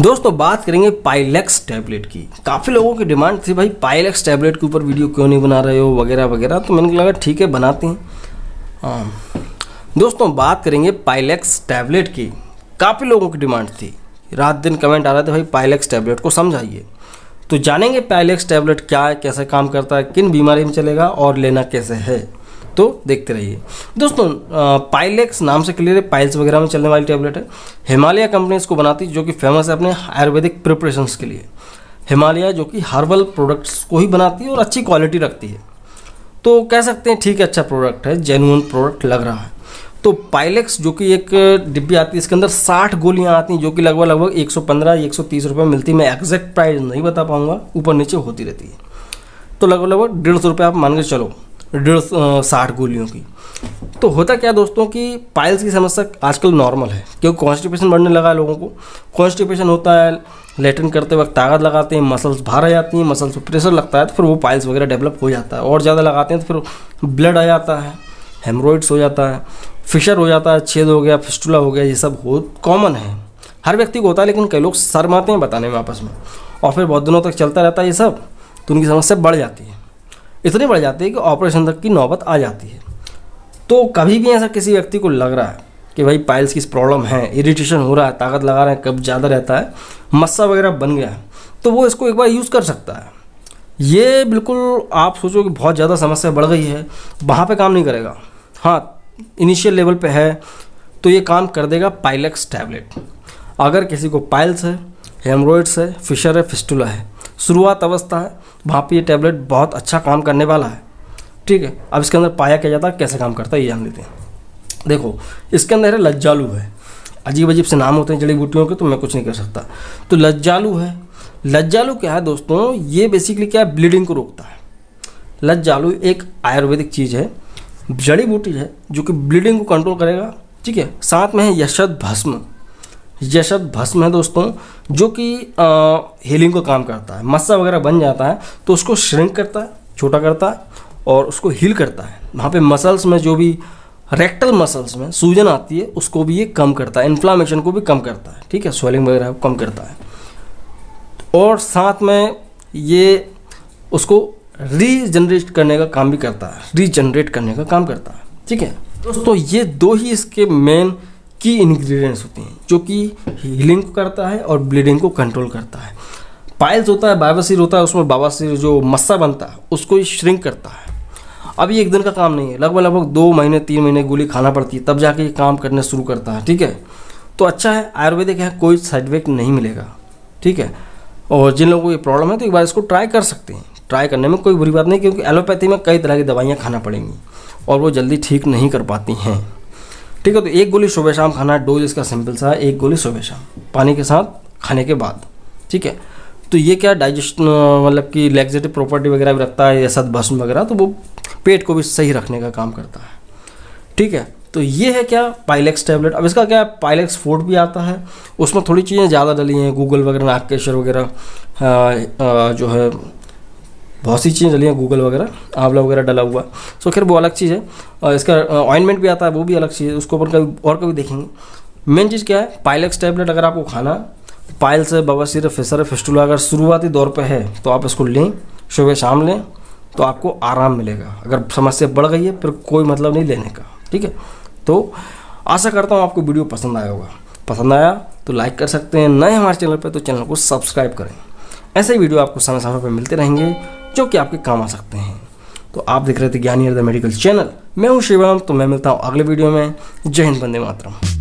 दोस्तों बात करेंगे पाइलेक्स टैबलेट की काफ़ी लोगों की डिमांड थी भाई पाइलेक्स टैबलेट के ऊपर वीडियो क्यों नहीं बना रहे हो वगैरह वगैरह तो मैंने लगा ठीक है बनाते हैं आ, हाँ। दोस्तों बात करेंगे पाइलेक्स टैबलेट की काफ़ी लोगों की डिमांड थी रात दिन कमेंट आ रहे थे भाई पाइलेक्स टैबलेट को समझाइए तो जानेंगे पाइलेक्स टैबलेट क्या है कैसे काम करता है किन बीमारी में चलेगा और लेना कैसे है तो देखते रहिए दोस्तों पाइलेक्स नाम से क्लियर है पाइल्स वगैरह में चलने वाली टैबलेट है हिमालय कंपनी इसको बनाती है जो कि फेमस है अपने आयुर्वेदिक प्रिपरेशन के लिए हिमालय जो कि हर्बल प्रोडक्ट्स को ही बनाती है और अच्छी क्वालिटी रखती है तो कह सकते हैं ठीक है अच्छा प्रोडक्ट है जेनुअन प्रोडक्ट लग रहा है तो पाइलेक्स जो कि एक डिब्बी आती है इसके अंदर 60 गोलियां आती हैं जो कि लगभग लगभग 115 130 रुपए मिलती है मैं एग्जैक्ट प्राइस नहीं बता पाऊंगा ऊपर नीचे होती रहती है तो लगभग लगभग डेढ़ सौ रुपये आप मान के चलो डेढ़ साठ गोलियों की तो होता क्या दोस्तों कि पाइल्स की समस्या आजकल नॉर्मल है क्योंकि कॉन्स्टिपेशन बढ़ने लगा है लोगों को कॉन्स्टिपेशन होता है लेटन करते वक्त ताकत लगाते हैं मसल्स बाहर आ जाती हैं मसल्स पर प्रेशर लगता है तो फिर वो पाइल्स वगैरह डेवलप हो जाता है और ज़्यादा लगाते हैं तो फिर ब्लड आ जाता है हेमरोइड्स हो जाता है फिशर हो जाता है छेद हो गया फिस्टूला हो गया ये सब हो कॉमन है हर व्यक्ति को होता है लेकिन कई लोग शर्माते हैं बताने में आपस में और फिर बहुत दिनों तक चलता रहता है ये सब तो उनकी समस्या बढ़ जाती है इतने बढ़ जाती है कि ऑपरेशन तक की नौबत आ जाती है तो कभी भी ऐसा किसी व्यक्ति को लग रहा है कि भाई पाइल्स की प्रॉब्लम है इरिटेशन हो रहा है ताकत लगा रहे हैं कब ज़्यादा रहता है मस्सा वगैरह बन गया है तो वो इसको एक बार यूज़ कर सकता है ये बिल्कुल आप सोचो कि बहुत ज़्यादा समस्या बढ़ गई है वहाँ पे काम नहीं करेगा हाँ इनिशियल लेवल पे है तो ये काम कर देगा पाइलेक्स टैबलेट अगर किसी को पाइल्स है हेमरोइड्स है फिशर है फिस्टुला है शुरुआत अवस्था है वहाँ पर ये टैबलेट बहुत अच्छा काम करने वाला है ठीक है अब इसके अंदर पाया क्या जाता है कैसे काम करता है ये जान लेते हैं देखो इसके अंदर है लज्जालू है अजीब अजीब से नाम होते हैं जड़ी बूटियों के तो मैं कुछ नहीं कर सकता तो लज्जालू है लज्जालू क्या है दोस्तों ये बेसिकली क्या है ब्लीडिंग को रोकता है लज्जालू एक आयुर्वेदिक चीज़ है जड़ी बूटी है जो कि ब्लीडिंग को कंट्रोल करेगा ठीक है साथ में है यशद भस्म यशद भस्म है दोस्तों जो कि हीलिंग का काम करता है मस्सा वगैरह बन जाता है तो उसको श्रिंक करता है छोटा करता है और उसको हील करता है वहाँ पे मसल्स में जो भी रेक्टल मसल्स में सूजन आती है उसको भी ये कम करता है इन्फ्लामेशन को भी कम करता है ठीक है स्वेलिंग वगैरह को कम करता है और साथ में ये उसको रीजनरेट करने का काम भी करता है रीजनरेट करने का काम करता है ठीक है दोस्तों ये दो ही इसके मेन की इन्ग्रीडियंट्स होते हैं जो कि हीलिंग करता है और ब्लीडिंग को कंट्रोल करता है पाइल्स होता है बाबासीर होता है उसमें बाबासीर जो मस्सा बनता है उसको ही श्रिंक करता है अभी एक दिन का काम नहीं है लगभग लगभग दो महीने तीन महीने गोली खाना पड़ती है तब जाके ये काम करने शुरू करता है ठीक है तो अच्छा है आयुर्वेदिक है कोई साइड इफेक्ट नहीं मिलेगा ठीक है और जिन लोगों को ये प्रॉब्लम है तो एक बार इसको ट्राई कर सकते हैं ट्राई करने में कोई बुरी बात नहीं क्योंकि एलोपैथी में कई तरह की दवाइयाँ खाना पड़ेंगी और वो जल्दी ठीक नहीं कर पाती हैं ठीक है तो एक गोली सुबह शाम खाना डोज इसका सिंपल सा एक गोली सुबह शाम पानी के साथ खाने के बाद ठीक है तो ये क्या डाइजेस्ट मतलब कि लेग्जेटिव प्रॉपर्टी वगैरह भी रखता है या सद भस्म वगैरह तो वो पेट को भी सही रखने का काम करता है ठीक है तो ये है क्या पाइलेक्स टैबलेट अब इसका क्या है पाइलेक्स फूड भी आता है उसमें थोड़ी चीज़ें ज़्यादा डली हैं गूगल वगैरह नागकेश्वर वगैरह जो है बहुत सी चीज़ें डली हैं गूगल वगैरह आंवला वगैरह डला हुआ सो खैर वो अलग चीज़ है और इसका ऑइनमेंट भी आता है वो भी अलग चीज़ है उसको अपन कभी और कभी देखेंगे मेन चीज़ क्या है पाइलक्स टैबलेट अगर आपको खाना पाइल से बवासीर फिसर फिस्टूला अगर शुरुआती दौर पर है तो आप इसको लें सुबह शाम लें तो आपको आराम मिलेगा अगर समस्या बढ़ गई है फिर कोई मतलब नहीं लेने का ठीक है तो आशा करता हूँ आपको वीडियो पसंद आया होगा पसंद आया तो लाइक कर सकते हैं नए हमारे चैनल पर तो चैनल को सब्सक्राइब करें ऐसे ही वीडियो आपको समय समय पर मिलते रहेंगे जो कि आपके काम आ सकते हैं तो आप देख रहे थे ज्ञानी अर्द मेडिकल चैनल मैं हूँ शिवम तो मैं मिलता हूँ अगले वीडियो में जय हिंद बंदे मातरम